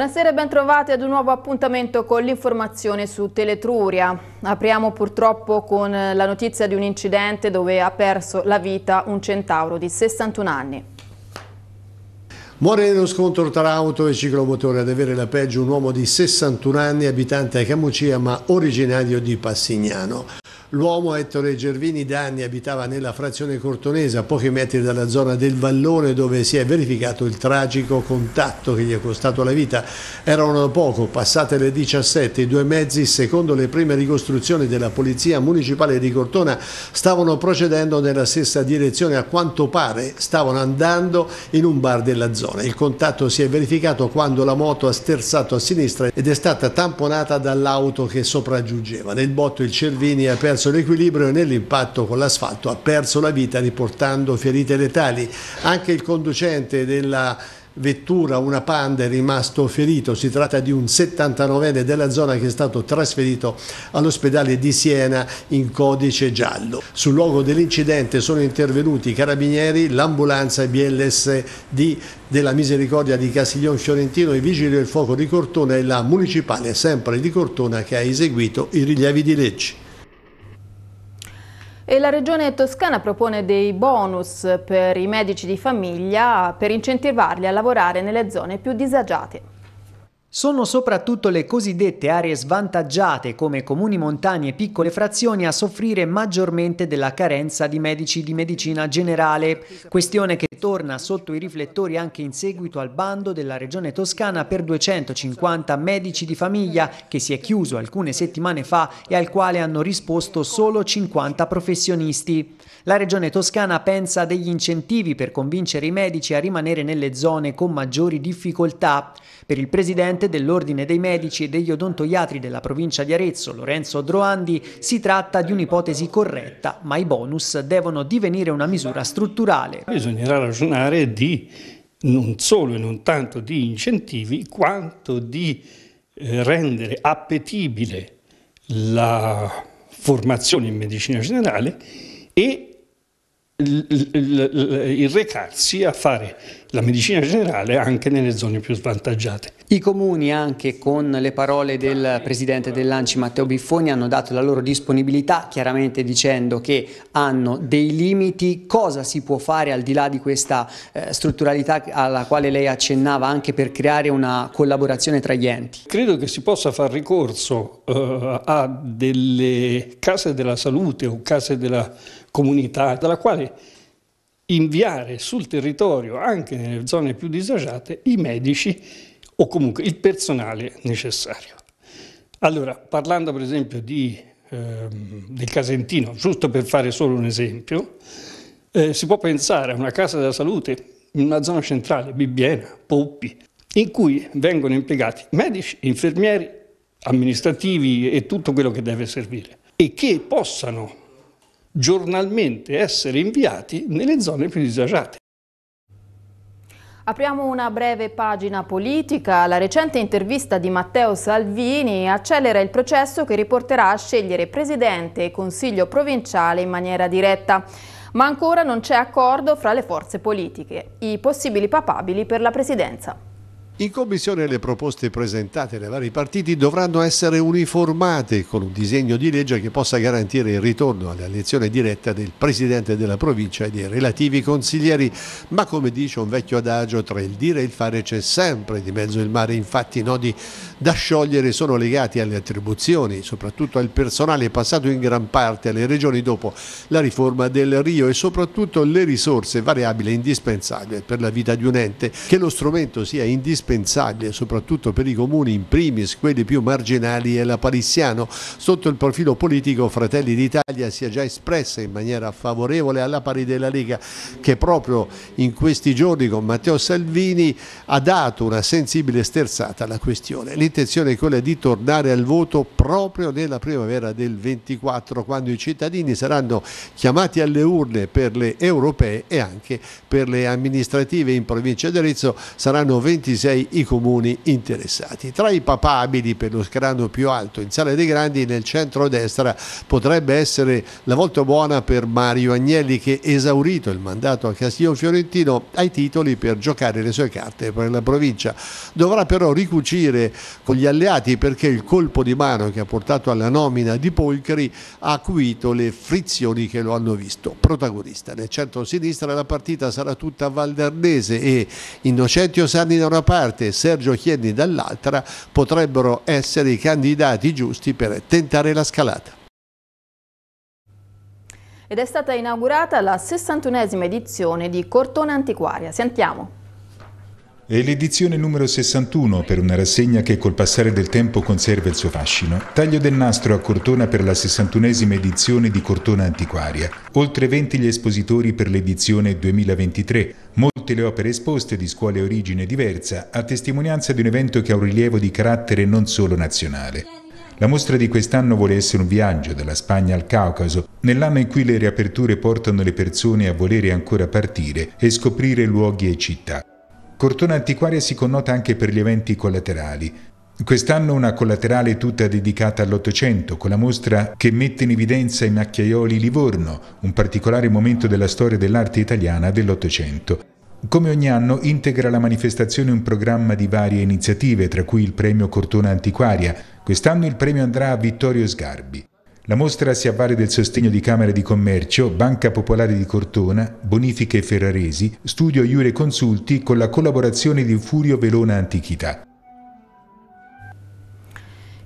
Buonasera e bentrovati ad un nuovo appuntamento con l'informazione su Teletruria. Apriamo purtroppo con la notizia di un incidente dove ha perso la vita un centauro di 61 anni. Muore nello scontro tra auto e ciclomotore ad avere la peggio un uomo di 61 anni abitante a Camucia ma originario di Passignano. L'uomo Ettore Gervini da anni abitava nella frazione cortonese, a pochi metri dalla zona del Vallone dove si è verificato il tragico contatto che gli è costato la vita. Erano poco, passate le 17, i due mezzi, secondo le prime ricostruzioni della Polizia Municipale di Cortona, stavano procedendo nella stessa direzione, a quanto pare stavano andando in un bar della zona. Il contatto si è verificato quando la moto ha sterzato a sinistra ed è stata tamponata dall'auto che sopraggiungeva. Nel botto il Cervini ha perso perso l'equilibrio nell'impatto con l'asfalto, ha perso la vita riportando ferite letali. Anche il conducente della vettura, una panda è rimasto ferito, si tratta di un 79enne della zona che è stato trasferito all'ospedale di Siena in codice giallo. Sul luogo dell'incidente sono intervenuti i carabinieri, l'ambulanza BLSD della Misericordia di Castiglion Fiorentino, i vigili del fuoco di Cortona e la municipale sempre di Cortona che ha eseguito i rilievi di legge. E la regione toscana propone dei bonus per i medici di famiglia per incentivarli a lavorare nelle zone più disagiate. Sono soprattutto le cosiddette aree svantaggiate come comuni montani e piccole frazioni a soffrire maggiormente della carenza di medici di medicina generale, questione che torna sotto i riflettori anche in seguito al bando della Regione Toscana per 250 medici di famiglia che si è chiuso alcune settimane fa e al quale hanno risposto solo 50 professionisti. La Regione Toscana pensa a degli incentivi per convincere i medici a rimanere nelle zone con maggiori difficoltà. Per il Presidente presidente dell'Ordine dei Medici e degli Odontoiatri della provincia di Arezzo, Lorenzo Droandi, si tratta di un'ipotesi corretta, ma i bonus devono divenire una misura strutturale. Bisognerà ragionare di non solo e non tanto di incentivi, quanto di eh, rendere appetibile la formazione in medicina generale e il recarsi a fare la medicina generale anche nelle zone più svantaggiate. I comuni anche con le parole del presidente dell'Anci Matteo Biffoni hanno dato la loro disponibilità chiaramente dicendo che hanno dei limiti, cosa si può fare al di là di questa eh, strutturalità alla quale lei accennava anche per creare una collaborazione tra gli enti? Credo che si possa fare ricorso eh, a delle case della salute o case della comunità, dalla quale inviare sul territorio, anche nelle zone più disagiate, i medici o comunque il personale necessario. Allora, parlando per esempio di, ehm, del Casentino, giusto per fare solo un esempio, eh, si può pensare a una casa della salute in una zona centrale, Bibbiena, Poppi, in cui vengono impiegati medici, infermieri, amministrativi e tutto quello che deve servire e che possano giornalmente essere inviati nelle zone più disagiate. Apriamo una breve pagina politica. La recente intervista di Matteo Salvini accelera il processo che riporterà a scegliere presidente e consiglio provinciale in maniera diretta. Ma ancora non c'è accordo fra le forze politiche, i possibili papabili per la presidenza. In commissione le proposte presentate dai vari partiti dovranno essere uniformate con un disegno di legge che possa garantire il ritorno alla elezione diretta del presidente della provincia e dei relativi consiglieri, ma come dice un vecchio adagio tra il dire e il fare c'è sempre di mezzo il mare, infatti i nodi da sciogliere sono legati alle attribuzioni, soprattutto al personale passato in gran parte alle regioni dopo la riforma del Rio e soprattutto le risorse variabili indispensabili per la vita di un ente, che lo strumento sia indispensabile indispensabile soprattutto per i comuni in primis quelli più marginali e la Palissiano. Sotto il profilo politico Fratelli d'Italia si è già espressa in maniera favorevole alla pari della Lega che proprio in questi giorni con Matteo Salvini ha dato una sensibile sterzata alla questione. L'intenzione è quella di tornare al voto proprio nella primavera del 24 quando i cittadini saranno chiamati alle urne per le europee e anche per le amministrative in provincia di Arezzo saranno 26 6 i comuni interessati. Tra i papabili per lo scranno più alto in Sala dei Grandi nel centro-destra potrebbe essere la volta buona per Mario Agnelli che esaurito il mandato a Castiglio Fiorentino ha i titoli per giocare le sue carte per la provincia. Dovrà però ricucire con gli alleati perché il colpo di mano che ha portato alla nomina di Polcari ha acuito le frizioni che lo hanno visto protagonista. Nel centro-sinistra la partita sarà tutta valdarnese e Innocentio Sanni da una parte parte e Sergio Chiedi dall'altra potrebbero essere i candidati giusti per tentare la scalata ed è stata inaugurata la 61esima edizione di Cortona Antiquaria. Sentiamo. È l'edizione numero 61 per una rassegna che col passare del tempo conserva il suo fascino. Taglio del nastro a Cortona per la 61esima edizione di Cortona Antiquaria. Oltre 20 gli espositori per l'edizione 2023 tutte le opere esposte di scuole origine diversa, a testimonianza di un evento che ha un rilievo di carattere non solo nazionale. La mostra di quest'anno vuole essere un viaggio dalla Spagna al Caucaso, nell'anno in cui le riaperture portano le persone a volere ancora partire e scoprire luoghi e città. Cortona Antiquaria si connota anche per gli eventi collaterali. Quest'anno una collaterale tutta dedicata all'Ottocento, con la mostra che mette in evidenza i macchiaioli Livorno, un particolare momento della storia dell'arte italiana dell'Ottocento. Come ogni anno integra la manifestazione un programma di varie iniziative, tra cui il premio Cortona Antiquaria. Quest'anno il premio andrà a Vittorio Sgarbi. La mostra si avvale del sostegno di Camere di Commercio, Banca Popolare di Cortona, Bonifiche Ferraresi, Studio Iure Consulti con la collaborazione di Furio Velona Antichità.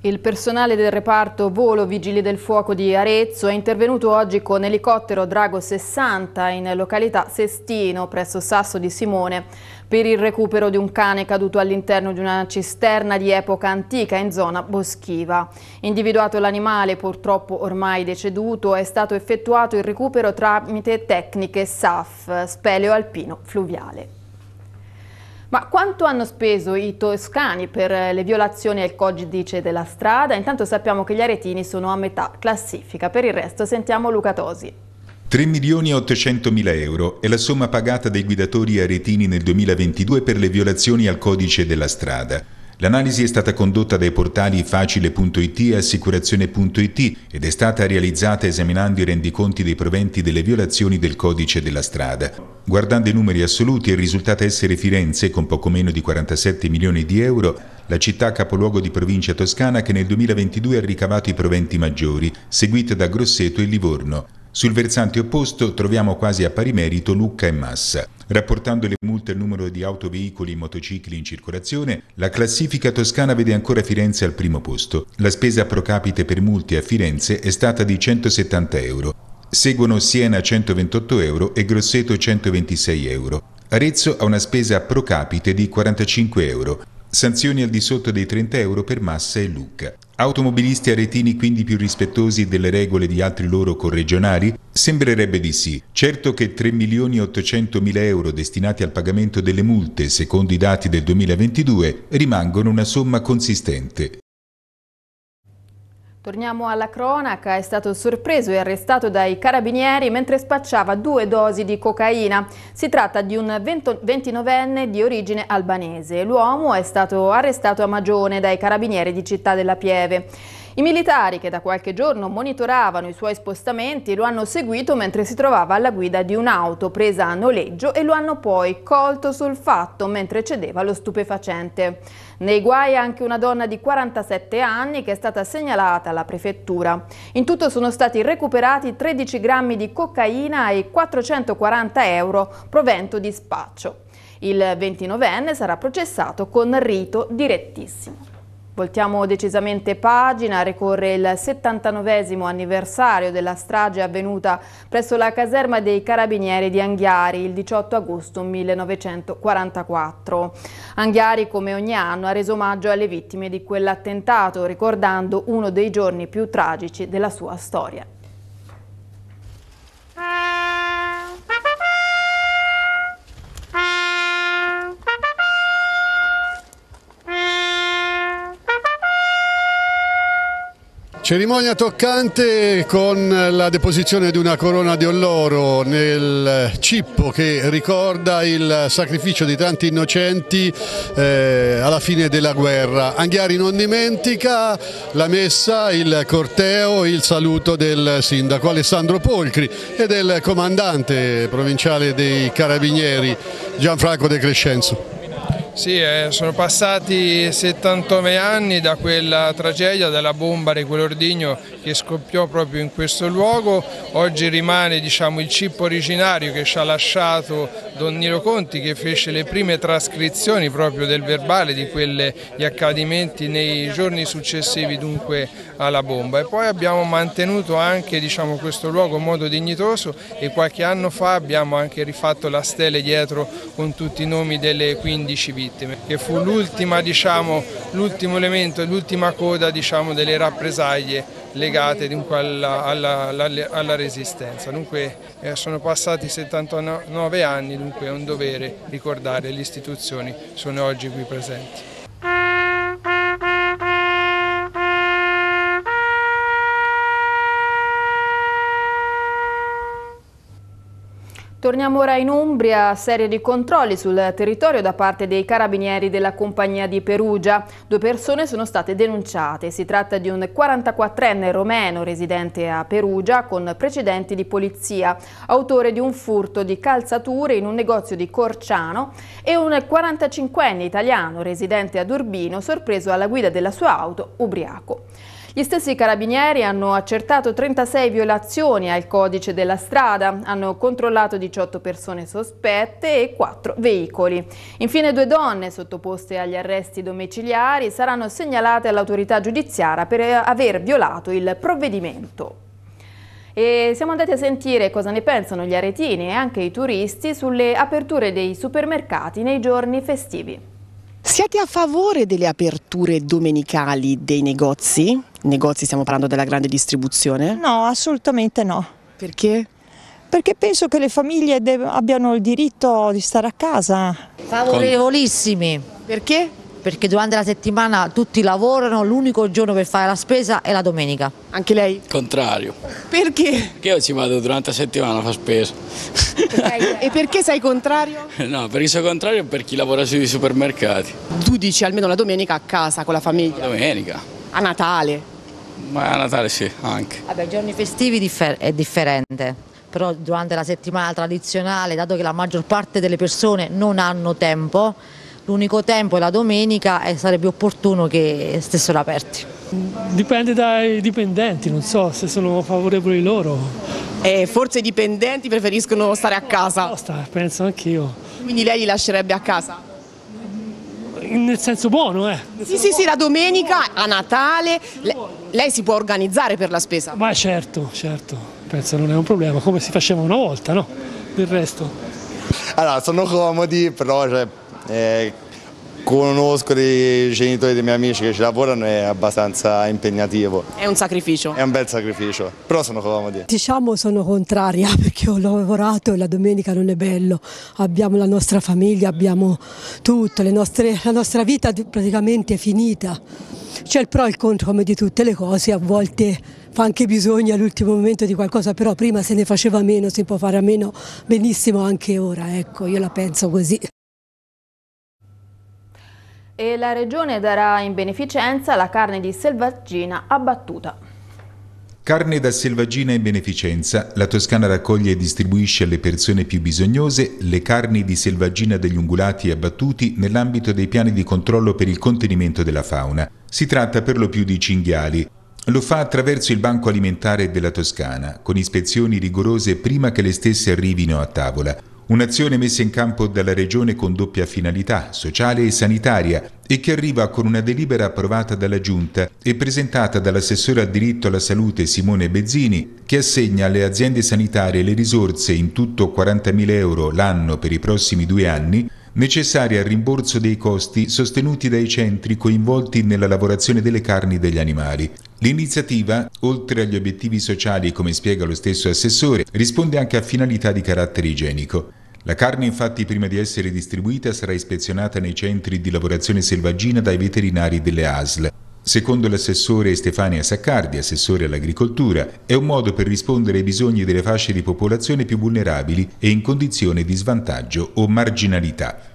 Il personale del reparto Volo Vigili del Fuoco di Arezzo è intervenuto oggi con elicottero Drago 60 in località Sestino, presso Sasso di Simone, per il recupero di un cane caduto all'interno di una cisterna di epoca antica in zona boschiva. Individuato l'animale, purtroppo ormai deceduto, è stato effettuato il recupero tramite tecniche SAF, speleo alpino fluviale. Ma quanto hanno speso i toscani per eh, le violazioni al codice della strada? Intanto sappiamo che gli aretini sono a metà classifica. Per il resto sentiamo Luca Tosi. 3 milioni e 800 mila euro è la somma pagata dai guidatori aretini nel 2022 per le violazioni al codice della strada. L'analisi è stata condotta dai portali facile.it e assicurazione.it ed è stata realizzata esaminando i rendiconti dei proventi delle violazioni del codice della strada. Guardando i numeri assoluti è risultata essere Firenze, con poco meno di 47 milioni di euro, la città capoluogo di provincia toscana che nel 2022 ha ricavato i proventi maggiori, seguita da Grosseto e Livorno. Sul versante opposto troviamo quasi a pari merito Lucca e Massa. Rapportando le multe al numero di autoveicoli e motocicli in circolazione, la classifica toscana vede ancora Firenze al primo posto. La spesa pro capite per multe a Firenze è stata di 170 euro. Seguono Siena 128 euro e Grosseto 126 euro. Arezzo ha una spesa pro capite di 45 euro. Sanzioni al di sotto dei 30 euro per Massa e Lucca. Automobilisti aretini quindi più rispettosi delle regole di altri loro corregionari? Sembrerebbe di sì. Certo che 3 milioni 800 mila euro destinati al pagamento delle multe, secondo i dati del 2022, rimangono una somma consistente. Torniamo alla cronaca, è stato sorpreso e arrestato dai carabinieri mentre spacciava due dosi di cocaina. Si tratta di un 29enne di origine albanese. L'uomo è stato arrestato a Magione dai carabinieri di Città della Pieve. I militari che da qualche giorno monitoravano i suoi spostamenti lo hanno seguito mentre si trovava alla guida di un'auto presa a noleggio e lo hanno poi colto sul fatto mentre cedeva lo stupefacente. Nei guai anche una donna di 47 anni che è stata segnalata alla prefettura. In tutto sono stati recuperati 13 grammi di cocaina e 440 euro provento di spaccio. Il 29enne sarà processato con rito direttissimo. Voltiamo decisamente pagina, ricorre il 79 anniversario della strage avvenuta presso la caserma dei Carabinieri di Anghiari il 18 agosto 1944. Anghiari come ogni anno ha reso omaggio alle vittime di quell'attentato ricordando uno dei giorni più tragici della sua storia. Cerimonia toccante con la deposizione di una corona di olloro nel cippo che ricorda il sacrificio di tanti innocenti eh, alla fine della guerra. Anghiari non dimentica la messa, il corteo, il saluto del sindaco Alessandro Polcri e del comandante provinciale dei Carabinieri Gianfranco De Crescenzo. Sì, eh, sono passati 79 anni da quella tragedia, dalla bomba di quell'ordigno che scoppiò proprio in questo luogo. Oggi rimane diciamo, il cippo originario che ci ha lasciato Don Nilo Conti che fece le prime trascrizioni proprio del verbale di quegli accadimenti nei giorni successivi dunque alla bomba. E poi abbiamo mantenuto anche diciamo, questo luogo in modo dignitoso e qualche anno fa abbiamo anche rifatto la stele dietro con tutti i nomi delle 15 vittime vittime, che fu diciamo, l'ultimo diciamo, elemento, l'ultima coda diciamo, delle rappresaglie legate alla, alla, alla, resistenza. Dunque eh, sono passati 79 anni, dunque è un dovere ricordare le istituzioni sono oggi qui presenti. Torniamo ora in Umbria, serie di controlli sul territorio da parte dei carabinieri della compagnia di Perugia. Due persone sono state denunciate. Si tratta di un 44enne romeno residente a Perugia con precedenti di polizia, autore di un furto di calzature in un negozio di Corciano e un 45enne italiano residente ad Urbino sorpreso alla guida della sua auto ubriaco. Gli stessi carabinieri hanno accertato 36 violazioni al codice della strada, hanno controllato 18 persone sospette e 4 veicoli. Infine due donne sottoposte agli arresti domiciliari saranno segnalate all'autorità giudiziaria per eh, aver violato il provvedimento. E siamo andati a sentire cosa ne pensano gli aretini e anche i turisti sulle aperture dei supermercati nei giorni festivi. Siete a favore delle aperture domenicali dei negozi? Negozi stiamo parlando della grande distribuzione? No, assolutamente no. Perché? Perché penso che le famiglie abbiano il diritto di stare a casa. Favorevolissimi. Perché? perché durante la settimana tutti lavorano, l'unico giorno per fare la spesa è la domenica. Anche lei? Contrario. Perché? Perché io ci vado durante la settimana a fare spesa. Okay. e perché sei contrario? No, perché sono contrario per chi lavora sui supermercati. Tu dici almeno la domenica a casa con la famiglia? La domenica. A Natale? Ma a Natale sì, anche. Vabbè, giorni festivi differ è differente però durante la settimana tradizionale, dato che la maggior parte delle persone non hanno tempo, l'unico tempo è la domenica e sarebbe opportuno che stessero aperti. Dipende dai dipendenti, non so se sono favorevoli loro. Eh, forse i dipendenti preferiscono stare a casa. Posta, penso anch'io. Quindi lei li lascerebbe a casa? nel senso buono, eh. sì, sì, buono. sì, la domenica a Natale lei, lei si può organizzare per la spesa. Ma certo, certo, penso non è un problema, come si faceva una volta, no? Del resto. Allora, sono comodi, però cioè, eh, conosco i genitori dei miei amici che ci lavorano è abbastanza impegnativo. È un sacrificio? È un bel sacrificio, però sono comodi. Diciamo sono contraria perché ho lavorato e la domenica non è bello, abbiamo la nostra famiglia, abbiamo tutto, nostre, la nostra vita praticamente è finita. C'è il pro e il contro come di tutte le cose, a volte fa anche bisogno all'ultimo momento di qualcosa, però prima se ne faceva meno, si può fare a meno benissimo anche ora, ecco, io la penso così. E la Regione darà in beneficenza la carne di selvaggina abbattuta. Carne da selvaggina in beneficenza. La Toscana raccoglie e distribuisce alle persone più bisognose le carni di selvaggina degli ungulati abbattuti nell'ambito dei piani di controllo per il contenimento della fauna. Si tratta per lo più di cinghiali. Lo fa attraverso il Banco Alimentare della Toscana, con ispezioni rigorose prima che le stesse arrivino a tavola. Un'azione messa in campo dalla Regione con doppia finalità, sociale e sanitaria, e che arriva con una delibera approvata dalla Giunta e presentata dall'assessore al diritto alla salute Simone Bezzini, che assegna alle aziende sanitarie le risorse in tutto 40.000 euro l'anno per i prossimi due anni, necessarie al rimborso dei costi sostenuti dai centri coinvolti nella lavorazione delle carni degli animali. L'iniziativa, oltre agli obiettivi sociali, come spiega lo stesso assessore, risponde anche a finalità di carattere igienico. La carne infatti prima di essere distribuita sarà ispezionata nei centri di lavorazione selvaggina dai veterinari delle ASL. Secondo l'assessore Stefania Saccardi, assessore all'agricoltura, è un modo per rispondere ai bisogni delle fasce di popolazione più vulnerabili e in condizione di svantaggio o marginalità.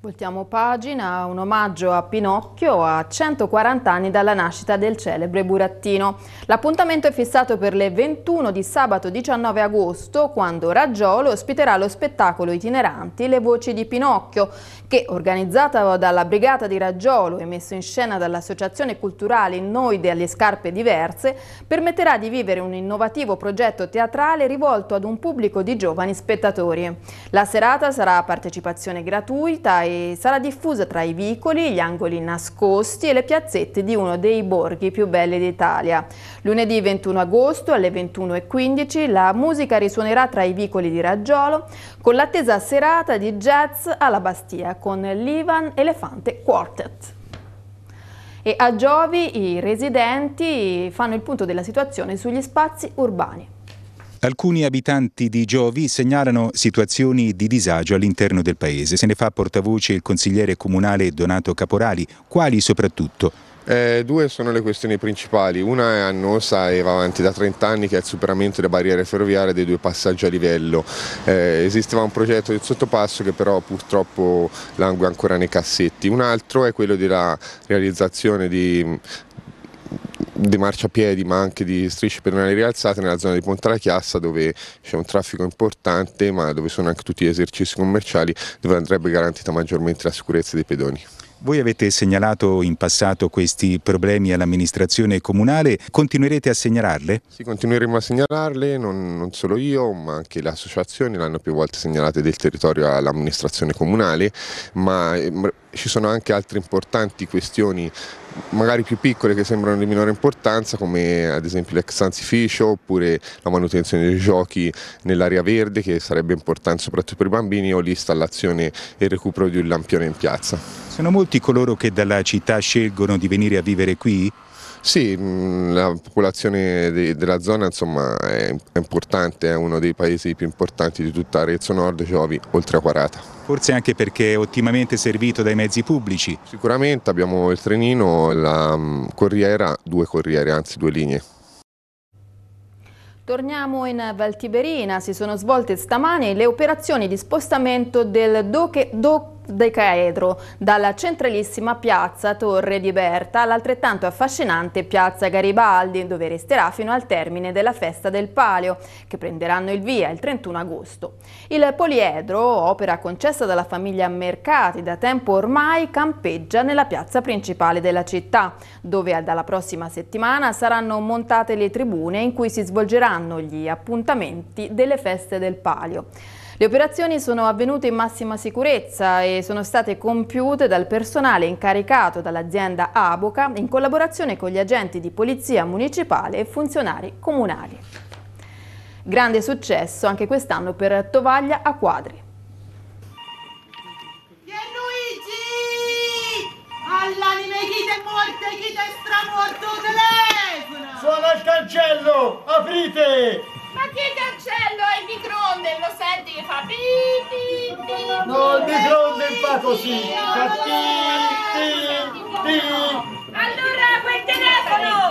Voltiamo pagina, un omaggio a Pinocchio a 140 anni dalla nascita del celebre burattino. L'appuntamento è fissato per le 21 di sabato 19 agosto quando Raggiolo ospiterà lo spettacolo itineranti Le voci di Pinocchio che, organizzata dalla Brigata di Raggiolo e messo in scena dall'Associazione Culturale Noi delle Scarpe Diverse, permetterà di vivere un innovativo progetto teatrale rivolto ad un pubblico di giovani spettatori. La serata sarà a partecipazione gratuita e sarà diffusa tra i vicoli, gli angoli nascosti e le piazzette di uno dei borghi più belli d'Italia. Lunedì 21 agosto alle 21.15 la musica risuonerà tra i vicoli di Raggiolo con l'attesa serata di jazz alla Bastia con l'Ivan Elefante Quartet. E a Giovi i residenti fanno il punto della situazione sugli spazi urbani. Alcuni abitanti di Giovi segnalano situazioni di disagio all'interno del paese. Se ne fa portavoce il consigliere comunale Donato Caporali. Quali soprattutto? Eh, due sono le questioni principali, una è annosa e va avanti da 30 anni che è il superamento delle barriere ferroviarie dei due passaggi a livello. Eh, esisteva un progetto del sottopasso che però purtroppo langue ancora nei cassetti. Un altro è quello della realizzazione di di marciapiedi ma anche di strisce pedonali rialzate nella zona di Ponte alla Chiassa dove c'è un traffico importante ma dove sono anche tutti gli esercizi commerciali dove andrebbe garantita maggiormente la sicurezza dei pedoni. Voi avete segnalato in passato questi problemi all'amministrazione comunale, continuerete a segnalarle? Sì, continueremo a segnalarle, non, non solo io, ma anche le associazioni l'hanno più volte segnalate del territorio all'amministrazione comunale, ma ehm, ci sono anche altre importanti questioni magari più piccole che sembrano di minore importanza come ad esempio l'ex anzificio oppure la manutenzione dei giochi nell'area verde che sarebbe importante soprattutto per i bambini o l'installazione e il recupero di un lampione in piazza. Sono molti coloro che dalla città scelgono di venire a vivere qui? Sì, mm, la popolazione de della zona insomma, è, importante, è uno dei paesi più importanti di tutta Arezzo Nord, Giovi, oltre a Quarata. Forse anche perché è ottimamente servito dai mezzi pubblici. Sicuramente abbiamo il trenino, la mm, corriera, due corriere, anzi due linee. Torniamo in Valtiberina, si sono svolte stamane le operazioni di spostamento del doc decaedro dalla centralissima piazza Torre di Berta all'altrettanto affascinante piazza Garibaldi dove resterà fino al termine della festa del Palio che prenderanno il via il 31 agosto. Il poliedro, opera concessa dalla famiglia Mercati da tempo ormai, campeggia nella piazza principale della città dove dalla prossima settimana saranno montate le tribune in cui si svolgeranno gli appuntamenti delle feste del Palio. Le operazioni sono avvenute in massima sicurezza e sono state compiute dal personale incaricato dall'azienda Aboca in collaborazione con gli agenti di polizia municipale e funzionari comunali. Grande successo anche quest'anno per Tovaglia a quadri. All'anime chi te morte, chi te stramorto, telefono! Suona il cancello! Aprite! d'onde e lo senti che fa pi pi pi. Non di fronte fa così. Fa ti ti ti.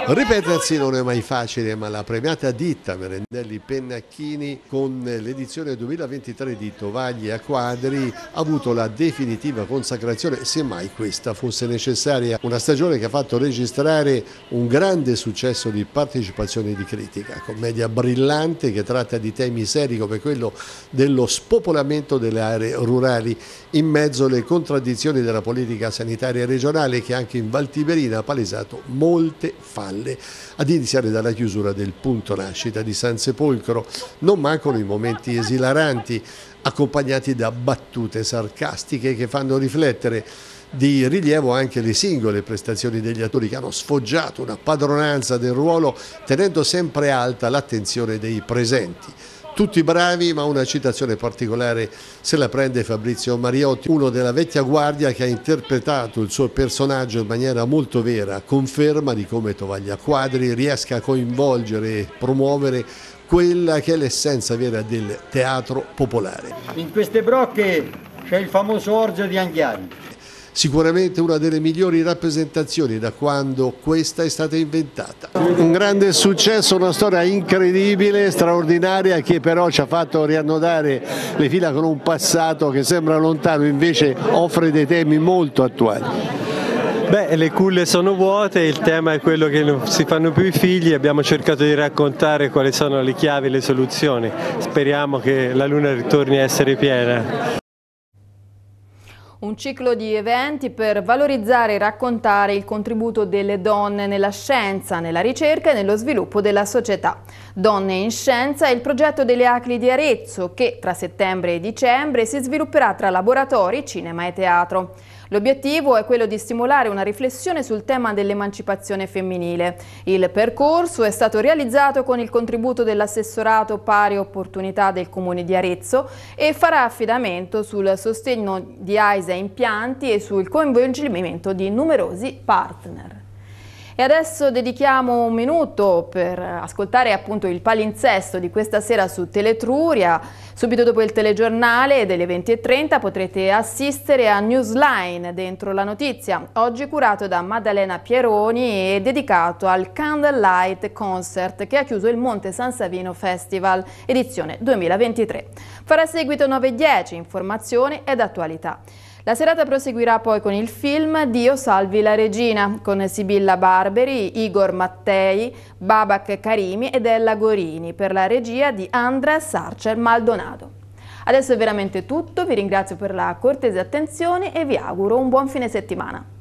Ripetersi non è mai facile, ma la premiata ditta Merendelli Pennacchini con l'edizione 2023 di Tovaglie a quadri ha avuto la definitiva consacrazione, semmai questa fosse necessaria, una stagione che ha fatto registrare un grande successo di partecipazione di critica, commedia brillante che tratta di temi seri come quello dello spopolamento delle aree rurali in mezzo alle contraddizioni della politica sanitaria regionale che anche in Valtiberina ha palesato molte falle valle, ad iniziare dalla chiusura del punto nascita di San Sepolcro. Non mancano i momenti esilaranti, accompagnati da battute sarcastiche che fanno riflettere di rilievo anche le singole prestazioni degli attori che hanno sfoggiato una padronanza del ruolo tenendo sempre alta l'attenzione dei presenti tutti bravi ma una citazione particolare se la prende Fabrizio Mariotti, uno della vecchia guardia che ha interpretato il suo personaggio in maniera molto vera, conferma di come Tovaglia Quadri riesca a coinvolgere e promuovere quella che è l'essenza vera del teatro popolare. In queste brocche c'è il famoso orgio di Anghiari, sicuramente una delle migliori rappresentazioni da quando questa è stata inventata. Un grande successo, una storia incredibile, straordinaria che però ci ha fatto riannodare le fila con un passato che sembra lontano invece offre dei temi molto attuali. Beh, le culle sono vuote, il tema è quello che non si fanno più i figli, abbiamo cercato di raccontare quali sono le chiavi, e le soluzioni, speriamo che la luna ritorni a essere piena un ciclo di eventi per valorizzare e raccontare il contributo delle donne nella scienza, nella ricerca e nello sviluppo della società. Donne in Scienza è il progetto delle Acli di Arezzo che tra settembre e dicembre si svilupperà tra laboratori, cinema e teatro. L'obiettivo è quello di stimolare una riflessione sul tema dell'emancipazione femminile. Il percorso è stato realizzato con il contributo dell'assessorato pari opportunità del Comune di Arezzo e farà affidamento sul sostegno di AISA Impianti e sul coinvolgimento di numerosi partner. E adesso dedichiamo un minuto per ascoltare appunto il palinsesto di questa sera su Teletruria. Subito dopo il telegiornale delle 20.30 potrete assistere a Newsline dentro la notizia, oggi curato da Maddalena Pieroni e dedicato al Candlelight Concert che ha chiuso il Monte San Savino Festival, edizione 2023. Farà seguito 9.10, informazione ed attualità. La serata proseguirà poi con il film Dio salvi la regina, con Sibilla Barberi, Igor Mattei, Babak Karimi ed Ella Gorini, per la regia di Andras Archer Maldonado. Adesso è veramente tutto, vi ringrazio per la cortese attenzione e vi auguro un buon fine settimana.